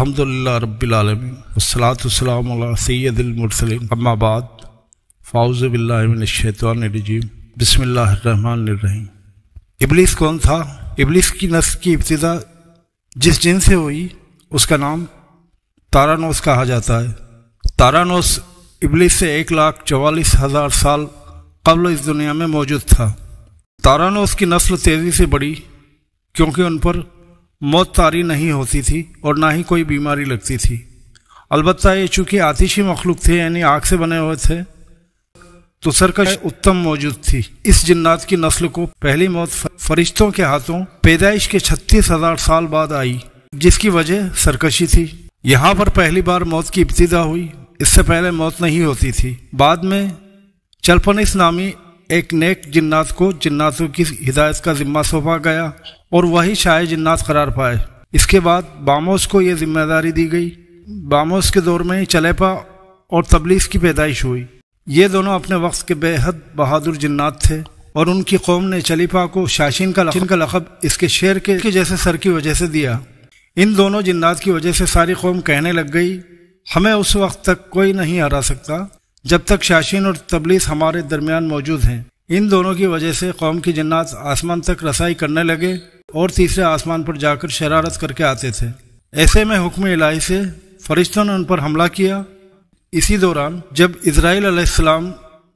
अलहमदिल्ला रबालमीसलातम सैदमरसलिम अम्माबाद फ़ाउज़ बिल्लाशैतवानजीम बसमीम इबलीस कौन था इबलीस की नस्ल की इब्तदा जिस जिन से हुई उसका नाम तारानोस कहा जाता है तारानोस इबलीस से एक लाख चवालीस हज़ार साल कबल इस दुनिया में मौजूद था तारानोस की नस्ल तेज़ी से बढ़ी क्योंकि उन पर मौत तारी नहीं होती थी और ना ही कोई बीमारी लगती थी अलबत् ये चूँकि आतिशी मखलूक थे यानी आग से बने हुए थे तो सरकश उत्तम मौजूद थी इस जिन्नात की नस्ल को पहली मौत फरिश्तों के हाथों पैदाइश के छत्तीस हजार साल बाद आई जिसकी वजह सरकशी थी यहाँ पर पहली बार मौत की इब्तदा हुई इससे पहले मौत नहीं होती थी बाद में चलपनिस नामी एक नेक जन्नात को जन्नातों की हिदायत का जिम्मा सौंपा गया और वही शायद जन्नात करार पाए इसके बाद बामोस को यह जिम्मेदारी दी गई बामोस के दौर में चलेपा और तबलीस की पैदाइश हुई ये दोनों अपने वक्त के बेहद बहादुर जिन्नात थे और उनकी कौम ने चलीफा को शाशिन का लखन का लखब इसके शेर के, के जैसे सर की वजह से दिया इन दोनों जिन्नात की वजह से सारी कौम कहने लग गई हमें उस वक्त तक कोई नहीं हरा सकता जब तक शासन और तबलीस हमारे दरमियान मौजूद हैं इन दोनों की वजह से कौम की जन्नात आसमान तक रसाई करने लगे और तीसरे आसमान पर जाकर शरारत करके आते थे ऐसे में हुक्म इलाही से फरिश्तों ने उन पर हमला किया इसी दौरान जब इसराइल आसमाम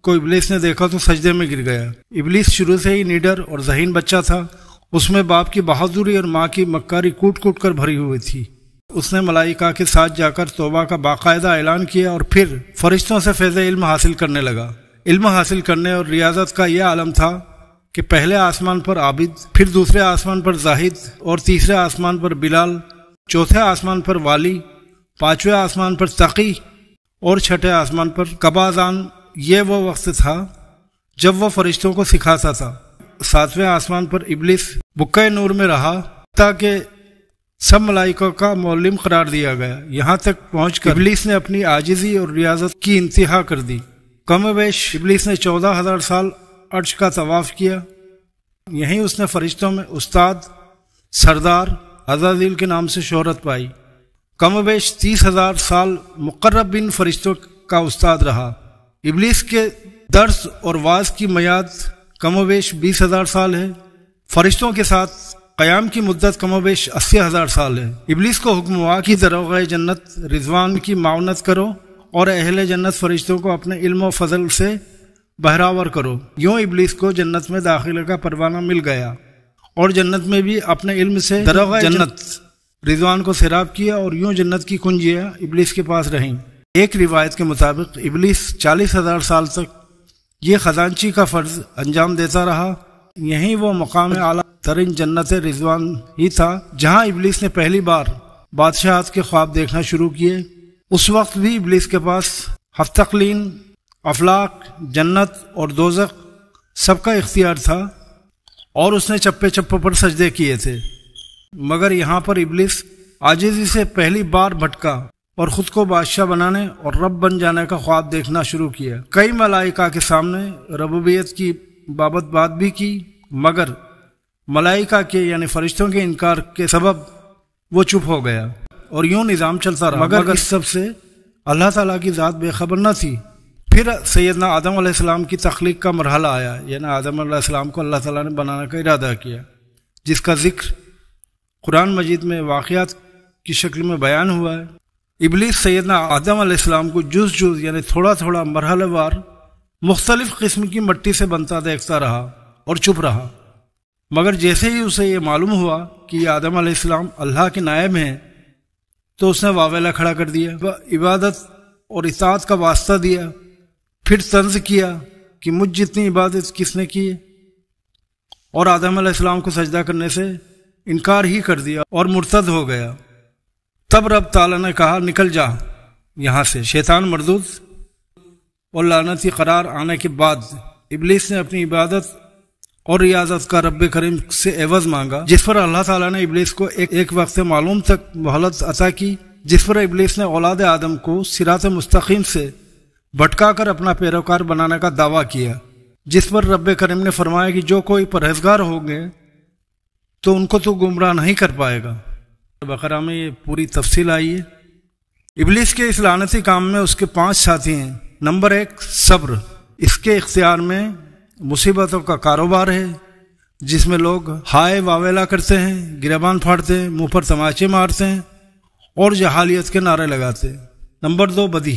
को इबलीस ने देखा तो सजदे में गिर गया इबलीस शुरू से ही निडर और जहीन बच्चा था उसमें बाप की बहादुरी और माँ की मक्कारी कूट कूट कर भरी हुई थी उसने मलाइका के साथ जाकर तोबा का बाकायदा ऐलान किया और फिर फरिश्तों से फैज़ इल्म हासिल करने लगा इल्म हासिल करने और रियाजत का यह आलम था कि पहले आसमान पर आबिद फिर दूसरे आसमान पर जाहिद और तीसरे आसमान पर बिलाल चौथे आसमान पर वाली पाँचवें आसमान पर तकी और छठे आसमान पर कबाजान ये वो वक्त था जब वह फरिश्तों को सिखाता था सातवें आसमान पर इबलिस बुक्का नूर में रहा ताकि सब मलाइकों का मौलिम करार दिया गया यहाँ तक पहुँच कर इबलीस ने अपनी आजिजी और रियाजत की इंतहा कर दी कम वेश इबलीस ने चौदह हज़ार साल अर्ज का तवाफ़ किया यहीं उसने फरिश्तों में उस्ताद सरदार अजाजील के नाम से शहरत पाई कम वेश तीस हज़ार साल मुकर्रब बिन फरिश्तों का उस्ताद रहा इबलीस के दर्ज और वाज की कम वेश बीस हज़ार साल है फरिश्तों के साथ क़याम की मदत कमोबेश अस्सी हज़ार साल है इबलीस को हुक्म हुआ कि दरोग जन्नत रिजवान की मावनत करो और अहल जन्नत फरिश्तों को अपने इल्म व फजल से बहरावर करो यूँ इबलीस को जन्नत में दाखिले का परवाना मिल गया और जन्नत में भी अपने इल्म से दरोग जन्नत रिजवान को सैराब किया और यूँ जन्नत की कुंजियाँ इबलीस के पास रहीं एक रिवायत के मुताबिक इबलीस चालीस हज़ार साल तक ये खजानची का फ़र्ज़ अंजाम देता रहा यही वो मकाम आला तरीन जन्नत रिजवान ही था जहाँ इबलिस ने पहली बार बादशाह के ख्वाब देखना शुरू किए उस वक्त भी इबलिस के पास हफ्तकलीन अफलाक जन्नत और दोजक सबका इख्तियार था और उसने चप्पे चप्पे पर सजदे किए थे मगर यहाँ पर इबलिस आजिजी से पहली बार भटका और ख़ुद को बादशाह बनाने और रब बन जाने का ख्वाब देखना शुरू किया कई मलाइका के सामने रबूबियत की बाबत बात भी की मगर मलाइका के यानी फरिश्तों के इनकार के सबब वो चुप हो गया और यूं निज़ाम चलता रहा मगर, मगर इस सब से अल्लाह ताला की ज़ात बेखबर न थी फिर सैदना आदम आसमाम की तख्लीक का मरहला आया यानी आदम आसमाम को अल्लाह ताला ने बनाने का इरादा किया जिसका ज़िक्र कुरान मजीद में वाक़ात की शक्ल में बयान हुआ है इबलीस सैदना आदम आसमाम को जुज जुज यानी थोड़ा थोड़ा मरहलवार मुख्तलिफ किस्म की मट्टी से बनता देखता रहा और चुप रहा मगर जैसे ही उसे ये मालूम हुआ कि आदम आदम अल्लाह के नायब हैं तो उसने वावेला खड़ा कर दिया वह इबादत और इसात का वास्ता दिया फिर तंज किया कि मुझ जितनी इबादत किसने की और आदम आदम को सजदा करने से इनकार ही कर दिया और मुर्तद हो गया तब रब ताला ने कहा निकल जा यहाँ से शैतान मरदूद और लानती करार आने के बाद इबलीस ने अपनी इबादत और रियाजत का रब करीम से एवज मांगा जिस पर अल्लाह ताला ने इबलीस को एक, एक वक्त से मालूम तक मोहलत अता की जिस पर इबलीस ने औलाद आदम को सिरात मुस्तकीम से भटका कर अपना पैरोकार बनाने का दावा किया जिस पर रब करीम ने फरमाया कि जो कोई परहेजगार होंगे तो उनको तो गुमराह नहीं कर पाएगा बकरा में ये पूरी तफसील आई है इबलीस के इस लानती काम में उसके पाँच साथी हैं नंबर एक सब्र इसके इख्तियार में मुसीबतों का कारोबार है जिसमें लोग हाय वावेला करते हैं गिरबान फाड़ते हैं मुंह पर तमाचे मारते हैं और जहालियत के नारे लगाते हैं नंबर दो बदी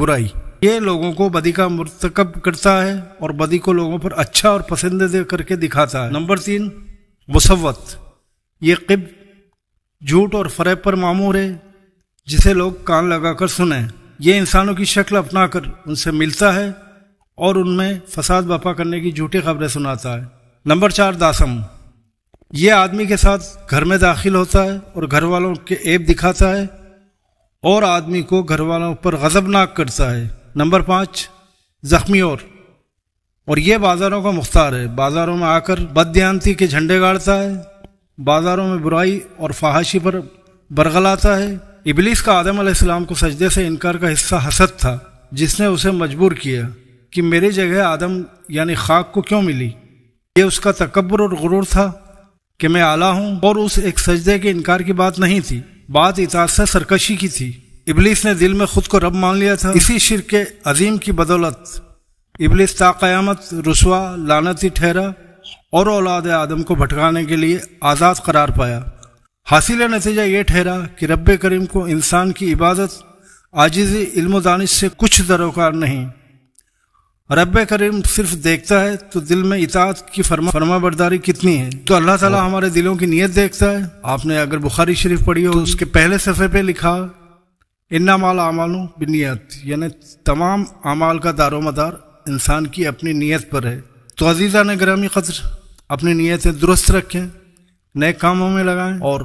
बुराई ये लोगों को बदी का मरतकब करता है और बदी को लोगों पर अच्छा और पसंदीदा करके दिखाता है नंबर तीन मुसवत ये किब झूठ और फरेब पर मामूर है जिसे लोग कान लगाकर सुने ये इंसानों की शक्ल अपना कर उनसे मिलता है और उनमें फसाद बपा करने की झूठी खबरें सुनाता है नंबर चार दासम ये आदमी के साथ घर में दाखिल होता है और घर वालों के ऐप दिखाता है और आदमी को घर वालों पर गजबनाक करता है नंबर पाँच ज़ख्मी और और ये बाज़ारों का मुख्तार है बाज़ारों में आकर बदयांती के झंडे गाड़ता है बाज़ारों में बुराई और फहाशी पर बरगलाता है इबलीस का आदम आसमाम को सजदे से इनकार का हिस्सा हसद था जिसने उसे मजबूर किया कि मेरी जगह आदम यानी खाक को क्यों मिली ये उसका तकबर और गुरूर था कि मैं आला हूँ और उस एक सजदे के इनकार की बात नहीं थी बात इतार से सरकशी की थी इबलीस ने दिल में खुद को रब मान लिया था इसी शिर के अजीम की बदौलत इबलीस ताक़यामत रसवा लानती ठहरा और औलाद आदम को भटकाने के लिए आज़ाद करार पाया हासिल नतीजा ये ठहरा कि रब करीम को इंसान की इबादत आजिज़ इल्म दानिश से कुछ दरोकार नहीं रब करीम सिर्फ देखता है तो दिल में इतात की फरमा फरमा बरदारी कितनी है तो अल्लाह ताला हमारे दिलों की नीयत देखता है आपने अगर बुखारी शरीफ पढ़ी हो तो उसके पहले सफ़े पे लिखा इन्ना माल अमालों नीयत यानी तमाम अमाल का दारो मदार इंसान की अपनी नीयत पर है तो अजीज़ा ने ग्रामी कदर अपनी नीयतें दुरुस्त रखें नए कामों में लगाएं और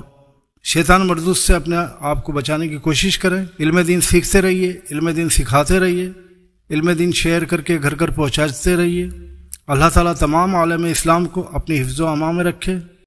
शैतान मरदूस से अपने आप को बचाने की कोशिश करें इल्म दिन सीखते रहिए इल्म दिन सिखाते रहिए इल्म दिन शेयर करके घर घर पहुँचाते रहिए अल्लाह ताला तमाम आलम इस्लाम को अपनी हिफ्ज़ अमां में रखें